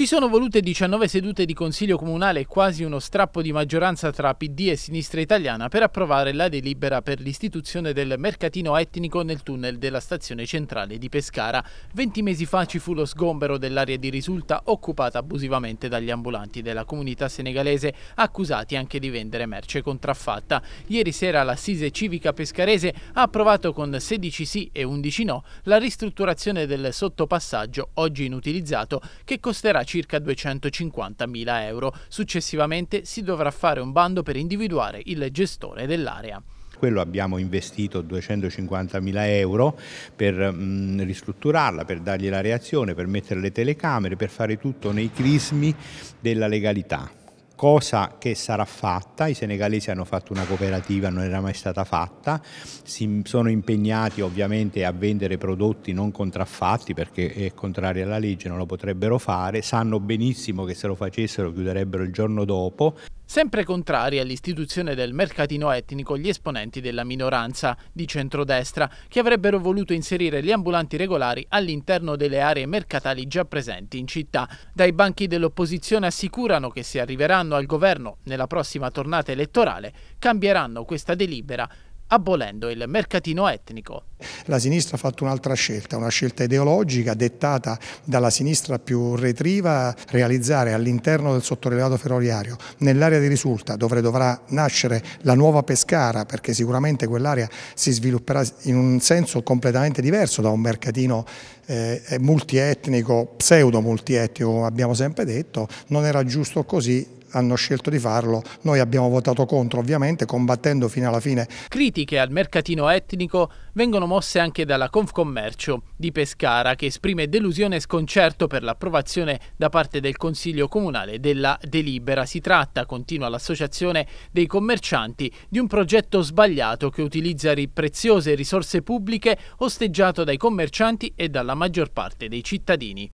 Ci sono volute 19 sedute di Consiglio Comunale e quasi uno strappo di maggioranza tra PD e Sinistra Italiana per approvare la delibera per l'istituzione del mercatino etnico nel tunnel della stazione centrale di Pescara. 20 mesi fa ci fu lo sgombero dell'area di risulta occupata abusivamente dagli ambulanti della comunità senegalese accusati anche di vendere merce contraffatta. Ieri sera l'Assise Civica Pescarese ha approvato con 16 sì e 11 no la ristrutturazione del sottopassaggio oggi inutilizzato che costerà circa 250.000 euro. Successivamente si dovrà fare un bando per individuare il gestore dell'area quello abbiamo investito 250.000 euro per mh, mm, ristrutturarla, per dargli la reazione, per mettere le telecamere, per fare tutto nei crismi della legalità cosa che sarà fatta, i senegalesi hanno fatto una cooperativa, non era mai stata fatta, si sono impegnati ovviamente a vendere prodotti non contraffatti perché è contraria alla legge, non lo potrebbero fare, sanno benissimo che se lo facessero chiuderebbero il giorno dopo. Sempre contrari all'istituzione del mercatino etnico gli esponenti della minoranza di centrodestra, che avrebbero voluto inserire gli ambulanti regolari all'interno delle aree mercatali già presenti in città. Dai banchi dell'opposizione assicurano che se arriveranno al governo nella prossima tornata elettorale cambieranno questa delibera abolendo il mercatino etnico. La sinistra ha fatto un'altra scelta, una scelta ideologica dettata dalla sinistra più retriva, realizzare all'interno del sottolevato ferroviario, nell'area di risulta dove dovrà nascere la nuova Pescara, perché sicuramente quell'area si svilupperà in un senso completamente diverso da un mercatino eh, multietnico, pseudo multietnico come abbiamo sempre detto, non era giusto così hanno scelto di farlo, noi abbiamo votato contro ovviamente combattendo fino alla fine. Critiche al mercatino etnico vengono mosse anche dalla Confcommercio di Pescara che esprime delusione e sconcerto per l'approvazione da parte del Consiglio Comunale della delibera. Si tratta, continua l'associazione dei commercianti, di un progetto sbagliato che utilizza preziose risorse pubbliche osteggiato dai commercianti e dalla maggior parte dei cittadini.